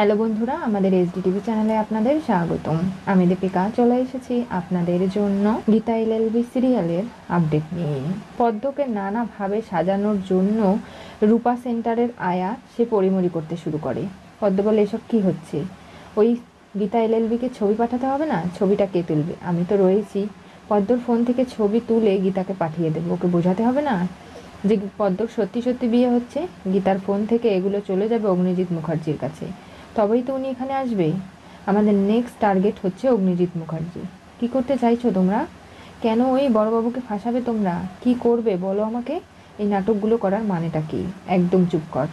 hello বন্ধুরা আমাদের SD TV চ্যানেলে আপনাদের স্বাগতম আমি দীপিকা চলে এসেছি আপনাদের জন্য গীতা এলএলবি সিরিয়ালের আপডেট নিয়ে পদ্মকে নানাভাবে সাজানোর জন্য রূপা সেন্টারের আয়া সে পরিমরি করতে শুরু করে পদ্ম বলে এসব কী হচ্ছে ওই গীতা এলএলবিকে ছবি পাঠাতে হবে না ছবিটা কে তুলবে আমি তো রয়েছি পদ্মর ফোন থেকে ছবি তুলে গীতাকে পাঠিয়ে দেবো ওকে বোঝাতে হবে না যে পদ্ম সত্যি সত্যি বিয়ে হচ্ছে গীতার ফোন থেকে এগুলো চলে যাবে অগ্নিজিৎ মুখার্জির কাছে তবেই তো উনি এখানে আসবে আমাদের নেক্সট টার্গেট হচ্ছে অগ্নিজিৎ মুখার্জি কি করতে চাইছো তোমরা কেন ওই বড়বাবুকে ফাঁসাবে তোমরা কি করবে বলো আমাকে এই নাটকগুলো করার মানেটা কি একদম চুপ কর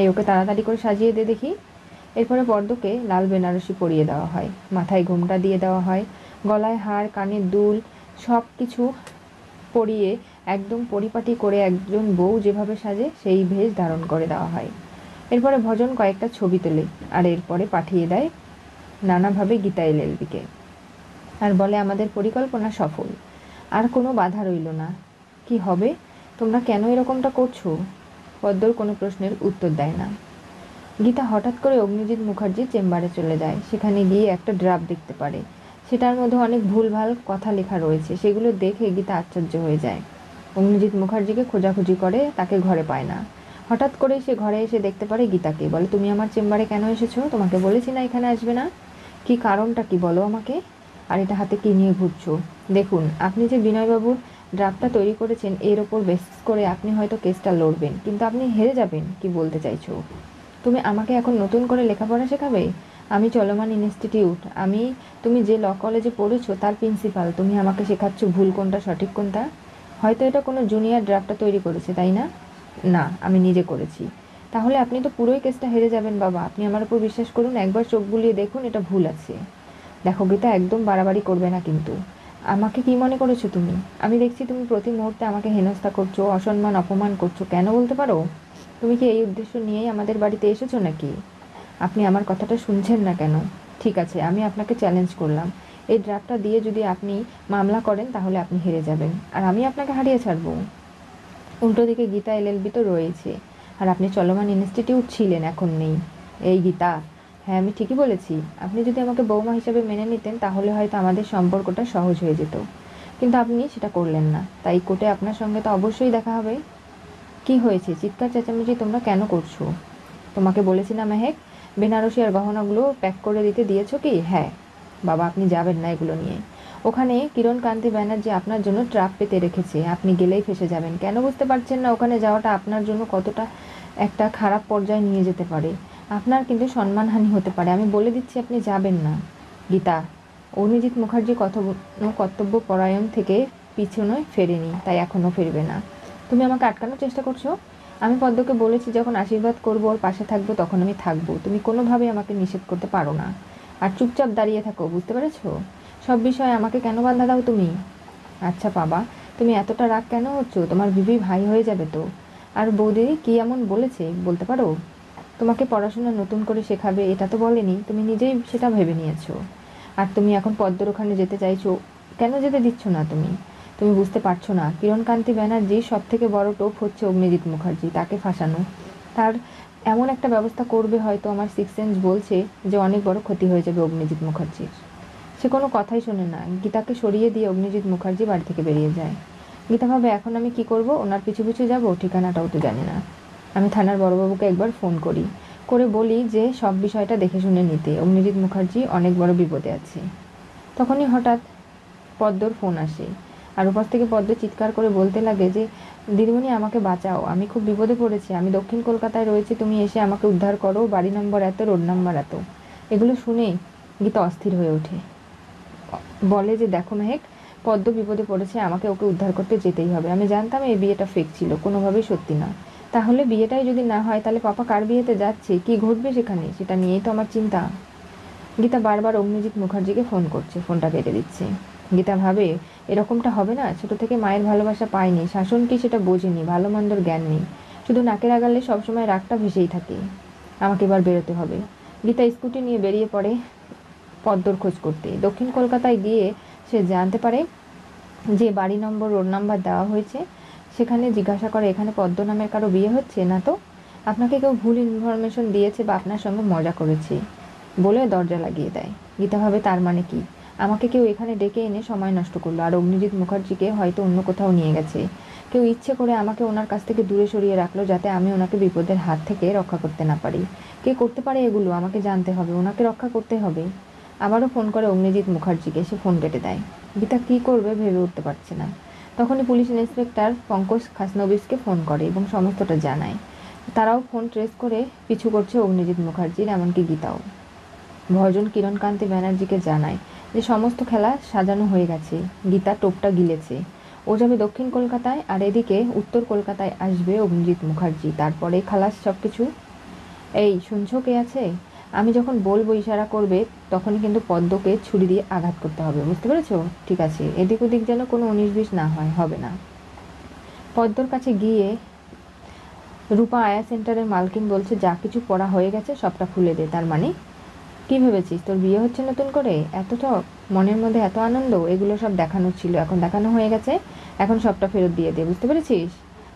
এই ওকে তাড়াতাড়ি করে সাজিয়ে দে দেখি এরপরে বর্দকে লাল বেনারসি পরিয়ে দেওয়া হয় মাথায় ঘোমটা দিয়ে দেওয়া হয় গলায় হাড় কানে দুল সব কিছু পরিয়ে একদম পরিপাটি করে একজন বউ যেভাবে সাজে সেই ভেষ ধারণ করে দেওয়া হয় এরপরে ভজন কয়েকটা ছবি তোলে আর এরপরে পাঠিয়ে দেয় নানাভাবে গীতা এলএলবিকে আর বলে আমাদের পরিকল্পনা সফল আর কোনো বাধা রইল না কি হবে তোমরা কেন এরকমটা করছো পদ্মর কোনো প্রশ্নের উত্তর দেয় না গীতা হঠাৎ করে অগ্নিজিৎ মুখার্জির চেম্বারে চলে যায় সেখানে গিয়ে একটা ড্রাপ দেখতে পারে সেটার মধ্যে অনেক ভুলভাল কথা লেখা রয়েছে সেগুলো দেখে গীতা আশ্চর্য হয়ে যায় অগ্নিজিৎ মুখার্জিকে খোঁজাখুঁজি করে তাকে ঘরে পায় না হঠাৎ করেই সে ঘরে এসে দেখতে পারে গীতাকে বলে তুমি আমার চেম্বারে কেন এসেছো তোমাকে বলেছি না এখানে আসবে না কি কারণটা কি বলো আমাকে আর এটা হাতে কি নিয়ে ঘুরছো দেখুন আপনি যে বিনয়বাবুর ড্রাফটটা তৈরি করেছেন এর ওপর বেসিস করে আপনি হয়তো কেসটা লড়বেন কিন্তু আপনি হেরে যাবেন কি বলতে চাইছো তুমি আমাকে এখন নতুন করে লেখাপড়া শেখাবে আমি চলমান ইনস্টিটিউট আমি তুমি যে ল কলেজে পড়েছো তার প্রিন্সিপাল তুমি আমাকে শেখাচ্ছ ভুল কোনটা সঠিক কোনটা হয়তো এটা কোনো জুনিয়র ড্রাফটটা তৈরি করেছে তাই না না আমি নিজে করেছি তাহলে আপনি তো পুরোই কেসটা হেরে যাবেন বাবা আপনি আমার উপর বিশ্বাস করুন একবার চোখ বুলিয়ে দেখুন এটা ভুল আছে দেখো গীতা একদম বাড়াবাড়ি করবে না কিন্তু আমাকে কি মনে করেছো তুমি আমি দেখছি তুমি প্রতি মুহূর্তে আমাকে হেনস্থা করছো অসম্মান অপমান করছো কেন বলতে পারো তুমি কি এই উদ্দেশ্য নিয়েই আমাদের বাড়িতে এসেছো নাকি আপনি আমার কথাটা শুনছেন না কেন ঠিক আছে আমি আপনাকে চ্যালেঞ্জ করলাম এই ড্রাফটটা দিয়ে যদি আপনি মামলা করেন তাহলে আপনি হেরে যাবেন আর আমি আপনাকে হারিয়ে ছাড়বো উল্টো দিকে গীতা এলএলবি তো রয়েছে আর আপনি চলমান ইনস্টিটিউট ছিলেন এখন নেই এই গীতা হ্যাঁ আমি ঠিকই বলেছি আপনি যদি আমাকে বৌমা হিসাবে মেনে নিতেন তাহলে হয়তো আমাদের সম্পর্কটা সহজ হয়ে যেত কিন্তু আপনি সেটা করলেন না তাই কোর্টে আপনার সঙ্গে তো অবশ্যই দেখা হবে কি হয়েছে চিৎকার চেঁচামেচি তোমরা কেন করছো তোমাকে বলেছি না মেহেক বেনারসি আর গহনাগুলো প্যাক করে দিতে দিয়েছো কি হ্যাঁ বাবা আপনি যাবেন না এগুলো নিয়ে ওখানে কিরণকান্তি ব্যানার্জি আপনার জন্য ট্রাপ পেতে রেখেছে আপনি গেলেই ফেসে যাবেন কেন বুঝতে পারছেন না ওখানে যাওয়াটা আপনার জন্য কতটা একটা খারাপ পর্যায়ে নিয়ে যেতে পারে আপনার কিন্তু সম্মানহানি হতে পারে আমি বলে দিচ্ছি আপনি যাবেন না গীতা অরিজিৎ মুখার্জি কত কর্তব্য পরায়ণ থেকে পিছনে ফেরেনি তাই এখনও ফিরবে না তুমি আমাকে আটকানোর চেষ্টা করছো আমি পদ্মকে বলেছি যখন আশীর্বাদ করবো ওর পাশে থাকবো তখন আমি থাকবো তুমি কোনোভাবেই আমাকে নিষেধ করতে পারো না আর চুপচাপ দাঁড়িয়ে থাকো বুঝতে পেরেছো সব বিষয়ে আমাকে কেন বাধা দাও তুমি আচ্ছা বাবা তুমি এতটা রাগ কেন হচ্ছ তোমার বিবি ভাই হয়ে যাবে তো আর বৌদি কি এমন বলেছে বলতে পারো তোমাকে পড়াশোনা নতুন করে শেখাবে এটা তো বলেনি তুমি নিজেই সেটা ভেবে নিয়েছ আর তুমি এখন পদ্মর ওখানে যেতে চাইছো কেন যেতে দিচ্ছ না তুমি তুমি বুঝতে পারছো না কিরণকান্তি ব্যানার্জি সব থেকে বড় টোপ হচ্ছে অগ্নিজিৎ মুখার্জি তাকে ফাঁসানো তার এমন একটা ব্যবস্থা করবে হয়তো আমার সিক্স সেন্স বলছে যে অনেক বড় ক্ষতি হয়ে যাবে অগ্নিজিৎ মুখার্জির সে কোনো কথাই শোনে না গীতাকে সরিয়ে দিয়ে অগ্নিজিৎ মুখার্জি বাড়ি থেকে বেরিয়ে যায় গীতা ভাবে এখন আমি কি করব ওনার পিছু পিছু যাবো ঠিকানাটাও তো জানি না আমি থানার বড়বাবুকে একবার ফোন করি করে বলি যে সব বিষয়টা দেখে শুনে নিতে অগ্নিজিৎ মুখার্জি অনেক বড় বিপদে আছে তখনই হঠাৎ পদ্মর ফোন আসে আর উপর থেকে পদ্ম চিৎকার করে বলতে লাগে যে দিদিমণি আমাকে বাঁচাও আমি খুব বিপদে পড়েছি আমি দক্ষিণ কলকাতায় রয়েছি তুমি এসে আমাকে উদ্ধার করো বাড়ি নম্বর এত রোড নাম্বার এত এগুলো শুনে গীতা অস্থির হয়ে ওঠে বলে যে দেখো মেহেক পদ্ম বিপদে পড়েছে আমাকে ওকে উদ্ধার করতে যেতেই হবে আমি জানতাম এই বিয়েটা ফেক ছিল কোনোভাবেই সত্যি না তাহলে বিয়েটাই যদি না হয় তাহলে পাপা কার বিয়েতে যাচ্ছে কি ঘটবে সেখানে সেটা নিয়েই তো আমার চিন্তা গীতা বারবার অগ্নিজিৎ মুখার্জিকে ফোন করছে ফোনটা কেটে দিচ্ছে গীতা ভাবে এরকমটা হবে না ছোট থেকে মায়ের ভালোবাসা পায়নি শাসন কি সেটা বোঝেনি ভালো মন্দর জ্ঞান নেই শুধু নাকের আগালে সবসময় রাগটা ভেসেই থাকে আমাকে এবার বেরোতে হবে গীতা স্কুটি নিয়ে বেরিয়ে পড়ে পদ্মর খোঁজ করতে দক্ষিণ কলকাতায় গিয়ে সে জানতে পারে যে বাড়ি নম্বর রোড নাম্বার দেওয়া হয়েছে সেখানে জিজ্ঞাসা করে এখানে পদ্ম নামের কারো বিয়ে হচ্ছে না তো আপনাকে কেউ ভুল ইনফরমেশন দিয়েছে বা আপনার সঙ্গে মজা করেছে বলে দরজা লাগিয়ে দেয় গীতা ভাবে তার মানে কি আমাকে কেউ এখানে ডেকে এনে সময় নষ্ট করলো আর অগ্নিজিৎ মুখার্জিকে হয়তো অন্য কোথাও নিয়ে গেছে কেউ ইচ্ছে করে আমাকে ওনার কাছ থেকে দূরে সরিয়ে রাখলো যাতে আমি ওনাকে বিপদের হাত থেকে রক্ষা করতে না পারি কে করতে পারে এগুলো আমাকে জানতে হবে ওনাকে রক্ষা করতে হবে আবারও ফোন করে অগ্নিজিৎ মুখার্জিকে সে ফোন কেটে দেয় গীতা কী করবে ভেবে উঠতে পারছে না তখনই পুলিশ ইন্সপেক্টর পঙ্কজ খাসনবিসকে ফোন করে এবং সমস্তটা জানায় তারাও ফোন ট্রেস করে পিছু করছে অগ্নিজিৎ মুখার্জির এমনকি গীতাও ভজন কিরণকান্তি ব্যানার্জিকে জানায় যে সমস্ত খেলা সাজানো হয়ে গেছে গীতা টোপটা গিলেছে ও যাবে দক্ষিণ কলকাতায় আর এদিকে উত্তর কলকাতায় আসবে অগ্নিজিৎ মুখার্জি তারপরে খালাস সব কিছু এই শুনছো কে আছে আমি যখন বলবো ইশারা করবে তখনই কিন্তু পদ্মকে ছুরি দিয়ে আঘাত করতে হবে বুঝতে পেরেছো ঠিক আছে এদিক ওদিক যেন কোনো উনিশ বিশ না হয় হবে না পদ্মর কাছে গিয়ে রূপা আয়া সেন্টারের মালকিন বলছে যা কিছু পড়া হয়ে গেছে সবটা খুলে দে তার মানে কি ভেবেছিস তোর বিয়ে হচ্ছে নতুন করে এত ঠক মনের মধ্যে এত আনন্দ এগুলো সব দেখানো ছিল এখন দেখানো হয়ে গেছে এখন সবটা ফেরত দিয়ে দে বুঝতে পেরেছিস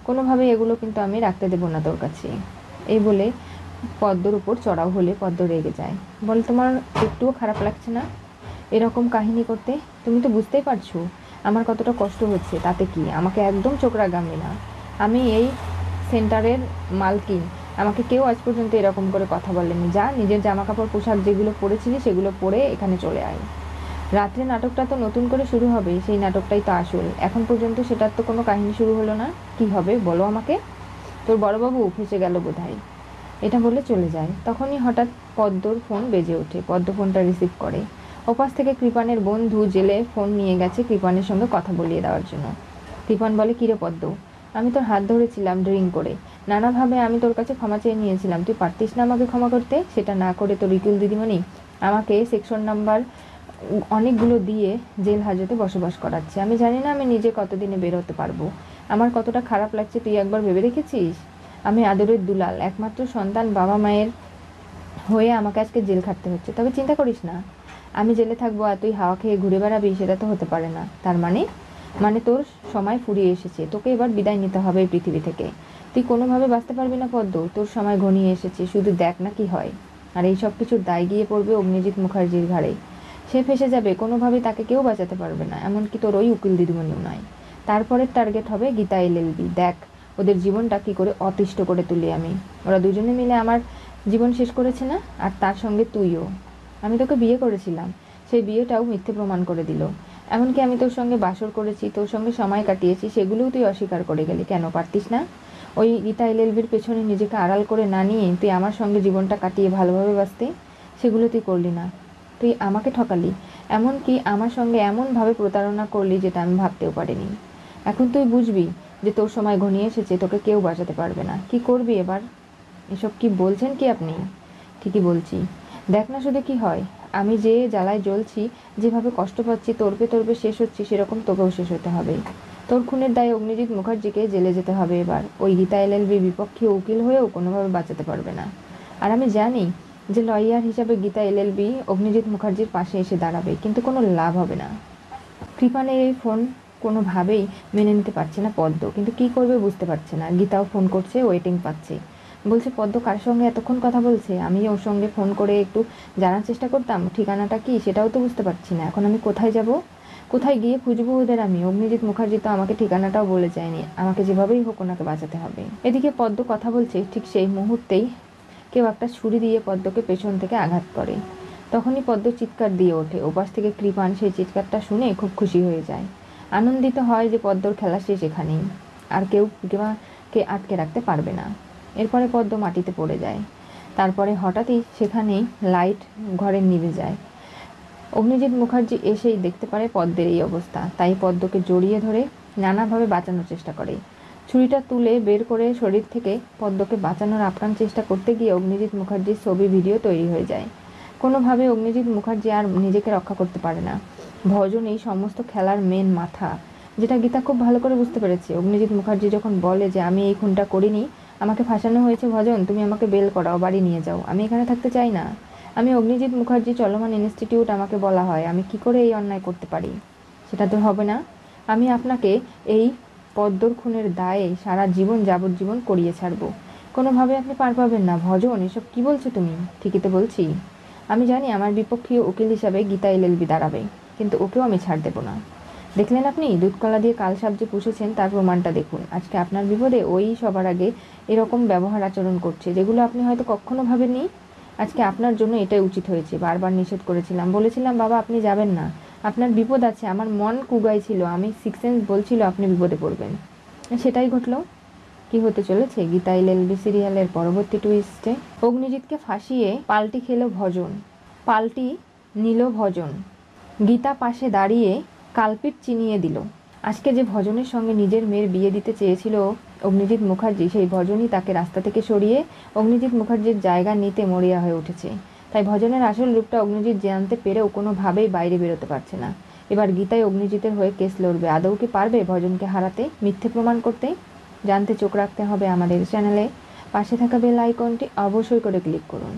কোনোভাবে এগুলো কিন্তু আমি রাখতে দেবো না তোর কাছে এই বলে পদ্মর উপর চড়াও হলে পদ্ম রেগে যায় বলে তোমার একটুও খারাপ লাগছে না এরকম কাহিনী করতে তুমি তো বুঝতেই পারছো আমার কতটা কষ্ট হচ্ছে তাতে কি আমাকে একদম চোখ রাগামে না আমি এই সেন্টারের মালকিন আমাকে কেউ আজ পর্যন্ত এরকম করে কথা বলেনি যা নিজের জামা কাপড় পোশাক যেগুলো পরেছিলি সেগুলো পরে এখানে চলে আয় রাত্রে নাটকটা তো নতুন করে শুরু হবে সেই নাটকটাই তো আসল এখন পর্যন্ত সেটার তো কোনো কাহিনী শুরু হলো না কি হবে বলো আমাকে তোর বড়বাবু ফেসে গেল বোধ হয় এটা বলে চলে যায় তখনই হঠাৎ পদ্মর ফোন বেজে ওঠে পদ্ম ফোনটা রিসিভ করে ওপাশ থেকে কৃপানের বন্ধু জেলে ফোন নিয়ে গেছে কৃপানের সঙ্গে কথা বলিয়ে দেওয়ার জন্য কৃপান বলে কিরে পদ্ম আমি তোর হাত ধরেছিলাম ড্রিঙ্ক করে নানাভাবে আমি তোর কাছে ক্ষমা চেয়ে নিয়েছিলাম তুই পারতিস না আমাকে ক্ষমা করতে সেটা না করে তোর রিকুল দিদিমণি আমাকে সেকশন নাম্বার অনেকগুলো দিয়ে জেল হাজতে বসবাস করাচ্ছে আমি জানি না আমি নিজে কতদিনে বেরোতে পারবো আমার কতটা খারাপ লাগছে তুই একবার ভেবে রেখেছিস আমি আদরের দুলাল একমাত্র সন্তান বাবা মায়ের হয়ে আমাকে আজকে জেল খাটতে হচ্ছে তবে চিন্তা করিস না আমি জেলে থাকবো আর তুই হাওয়া খেয়ে ঘুরে বেড়াবি সেটা তো হতে পারে না তার মানে মানে তোর সময় ফুরিয়ে এসেছে তোকে এবার বিদায় নিতে হবে এই পৃথিবী থেকে তুই কোনোভাবে বাঁচতে পারবি না পদ্ম তোর সময় ঘনিয়ে এসেছে শুধু দেখ না কি হয় আর এই সব কিছুর দায় গিয়ে পড়বে অগ্নিজিৎ মুখার্জির ঘাড়ে সে ফেসে যাবে কোনোভাবে তাকে কেউ বাঁচাতে পারবে না এমনকি তোর ওই উকিল দিদিমণিও নয় তারপরের টার্গেট হবে গীতা এল দেখ ওদের জীবনটা কী করে অতিষ্ঠ করে তুলি আমি ওরা দুজনে মিলে আমার জীবন শেষ করেছে না আর তার সঙ্গে তুইও আমি তোকে বিয়ে করেছিলাম সেই বিয়েটাও মিথ্যে প্রমাণ করে দিল এমনকি আমি তোর সঙ্গে বাসর করেছি তোর সঙ্গে সময় কাটিয়েছি সেগুলোও তুই অস্বীকার করে গেলি কেন পারতিস না ওই গীতা এলএলবির পেছনে নিজেকে আড়াল করে না নিয়ে তুই আমার সঙ্গে জীবনটা কাটিয়ে ভালোভাবে বাঁচতে সেগুলো তুই করলি না তুই আমাকে ঠকালি এমনকি আমার সঙ্গে এমনভাবে প্রতারণা করলি যেটা আমি ভাবতেও পারিনি এখন তুই বুঝবি যে তোর সময় ঘনিয়ে এসেছে তোকে কেউ বাঁচাতে পারবে না কি করবি এবার এসব কি বলছেন কি আপনি ঠিকই বলছি দেখ না শুধু কি হয় আমি যে জ্বালায় জ্বলছি যেভাবে কষ্ট পাচ্ছি তর্পে তর্পে শেষ হচ্ছি সেরকম তোকেও শেষ হতে হবে তোর খুনের দায়ে অগ্নিজিৎ মুখার্জিকে জেলে যেতে হবে এবার ওই গীতা এল এলএলবি বিপক্ষে উকিল হয়েও কোনোভাবে বাঁচাতে পারবে না আর আমি জানি যে লয়ার হিসাবে গীতা এল এলবি অগ্নিজিৎ মুখার্জির পাশে এসে দাঁড়াবে কিন্তু কোনো লাভ হবে না কৃপানের এই ফোন কোনোভাবেই মেনে নিতে পারছে না পদ্ম কিন্তু কি করবে বুঝতে পারছে না গীতাও ফোন করছে ওয়েটিং পাচ্ছে বলছে পদ্ম কার সঙ্গে এতক্ষণ কথা বলছে আমি ওর সঙ্গে ফোন করে একটু জানার চেষ্টা করতাম ঠিকানাটা কি সেটাও তো বুঝতে পারছি না এখন আমি কোথায় যাব কোথায় গিয়ে খুঁজবো ওদের আমি অগ্নিজিৎ মুখার্জি তো আমাকে ঠিকানাটাও বলে যায়নি আমাকে যেভাবেই হোক ওনাকে বাঁচাতে হবে এদিকে পদ্ম কথা বলছে ঠিক সেই মুহূর্তেই কেউ একটা ছুরি দিয়ে পদ্মকে পেছন থেকে আঘাত করে তখনই পদ্ম চিৎকার দিয়ে ওঠে ওপাশ থেকে কৃপান সেই চিৎকারটা শুনে খুব খুশি হয়ে যায় আনন্দিত হয় যে পদ্মর খেলা শেষ এখানেই আর কেউ প্রতিমাকে আটকে রাখতে পারবে না এরপরে পদ্ম মাটিতে পড়ে যায় তারপরে হঠাৎই সেখানেই লাইট ঘরে নিভে যায় অগ্নিজিৎ মুখার্জি এসেই দেখতে পারে পদ্মের এই অবস্থা তাই পদ্মকে জড়িয়ে ধরে নানাভাবে বাঁচানোর চেষ্টা করে ছুরিটা তুলে বের করে শরীর থেকে পদ্মকে বাঁচানোর আপ্রাণ চেষ্টা করতে গিয়ে অগ্নিজিৎ মুখার্জির ছবি ভিডিও তৈরি হয়ে যায় কোনোভাবে অগ্নিজিৎ মুখার্জি আর নিজেকে রক্ষা করতে পারে না ভজন এই সমস্ত খেলার মেন মাথা যেটা গীতা খুব ভালো করে বুঝতে পেরেছে অগ্নিজিৎ মুখার্জি যখন বলে যে আমি এই খুনটা করিনি আমাকে ফাঁসানো হয়েছে ভজন তুমি আমাকে বেল করাও বাড়ি নিয়ে যাও আমি এখানে থাকতে চাই না আমি অগ্নিজিৎ মুখার্জি চলমান ইনস্টিটিউট আমাকে বলা হয় আমি কি করে এই অন্যায় করতে পারি সেটা তো হবে না আমি আপনাকে এই পদ্মর খুনের দায়ে সারা জীবন যাবজ্জীবন করিয়ে ছাড়ব কোনোভাবে আপনি পার পাবেন না ভজন এসব কি বলছো তুমি ঠিকই তো বলছি আমি জানি আমার বিপক্ষীয় উকিল হিসাবে গীতা এলএলবি দাঁড়াবে কিন্তু ওকেও আমি ছাড় দেব না দেখলেন আপনি দুধকলা দিয়ে কাল সাপ যে পুষেছেন তার প্রমাণটা দেখুন আজকে আপনার বিপদে ওই সবার আগে এরকম ব্যবহার আচরণ করছে যেগুলো আপনি হয়তো কখনো ভাবেননি আজকে আপনার জন্য এটাই উচিত হয়েছে বারবার নিষেধ করেছিলাম বলেছিলাম বাবা আপনি যাবেন না আপনার বিপদ আছে আমার মন কুগাই ছিল আমি সিক্স সেন্স বলছিল আপনি বিপদে পড়বেন সেটাই ঘটলো কি হতে চলেছে গীতাই লেলবি সিরিয়ালের পরবর্তী টুইস্টে অগ্নিজিৎকে ফাঁসিয়ে পাল্টি খেল ভজন পাল্টি নিল ভজন গীতা পাশে দাঁড়িয়ে কালপিট চিনিয়ে দিল আজকে যে ভজনের সঙ্গে নিজের মেয়ের বিয়ে দিতে চেয়েছিল অগ্নিজিৎ মুখার্জি সেই ভজনই তাকে রাস্তা থেকে সরিয়ে অগ্নিজিৎ মুখার্জির জায়গা নিতে মরিয়া হয়ে উঠেছে তাই ভজনের আসল রূপটা অগ্নিজিৎ জানতে পেরেও কোনোভাবেই বাইরে বেরোতে পারছে না এবার গীতায় অগ্নিজিতের হয়ে কেস লড়বে আদৌ কি পারবে ভজনকে হারাতে মিথ্যে প্রমাণ করতে জানতে চোখ রাখতে হবে আমাদের চ্যানেলে পাশে থাকা বেল আইকনটি অবশ্যই করে ক্লিক করুন